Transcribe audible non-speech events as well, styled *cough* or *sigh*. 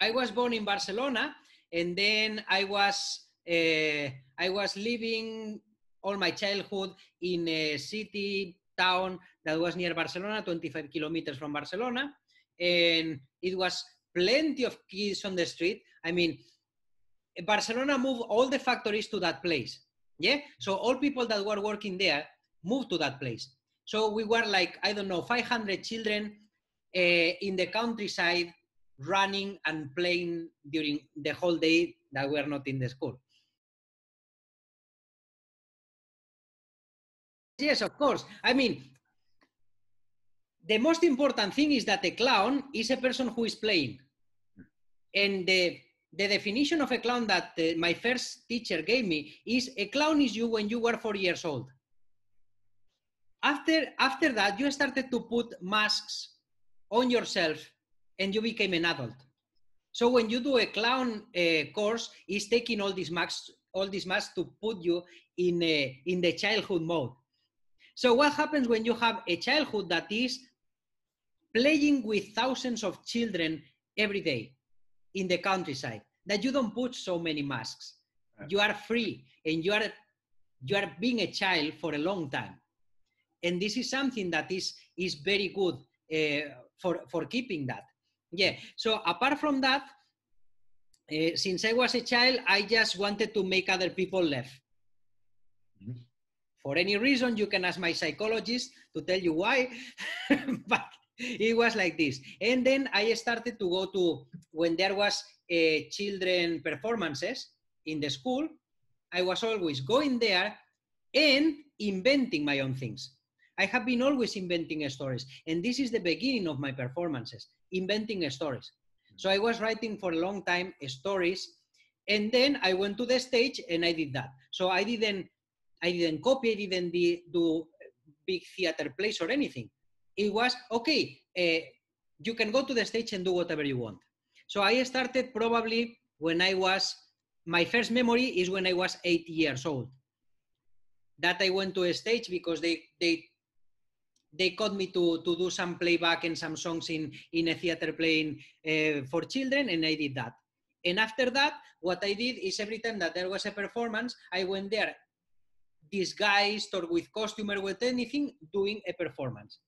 I was born in Barcelona, and then I was uh, I was living all my childhood in a city town that was near Barcelona, 25 kilometers from Barcelona, and it was plenty of kids on the street. I mean, Barcelona moved all the factories to that place. Yeah, so all people that were working there moved to that place. So we were like I don't know 500 children uh, in the countryside running and playing during the whole day that we are not in the school. Yes, of course. I mean, the most important thing is that a clown is a person who is playing. And the, the definition of a clown that uh, my first teacher gave me is a clown is you when you were four years old. After, after that, you started to put masks on yourself and you became an adult. So when you do a clown uh, course, it's taking all these masks, all these masks to put you in a, eh, in the childhood mode. So what happens when you have a childhood that is playing with thousands of children every day in the countryside? That you don't put so many masks. You are free and you are you are being a child for a long time. And this is something that is is very good uh, for for keeping that yeah. So apart from that, uh, since I was a child, I just wanted to make other people laugh. Mm -hmm. For any reason, you can ask my psychologist to tell you why, *laughs* but it was like this. And then I started to go to when there was eh, children performances in the school. I was always going there and inventing my own things. I have been always inventing stories. And this is the beginning of my performances, inventing stories. So I was writing for a long time stories. And then I went to the stage and I did that. So I didn't I didn't copy, I didn't do big theater plays or anything. It was okay, uh, you can go to the stage and do whatever you want. So I started probably when I was my first memory is when I was eight years old. That I went to a stage because they they they called me to, to do some playback and some songs in, in a theater playing uh, for children, and I did that. And after that, what I did is every time that there was a performance, I went there disguised or with costume or with anything, doing a performance.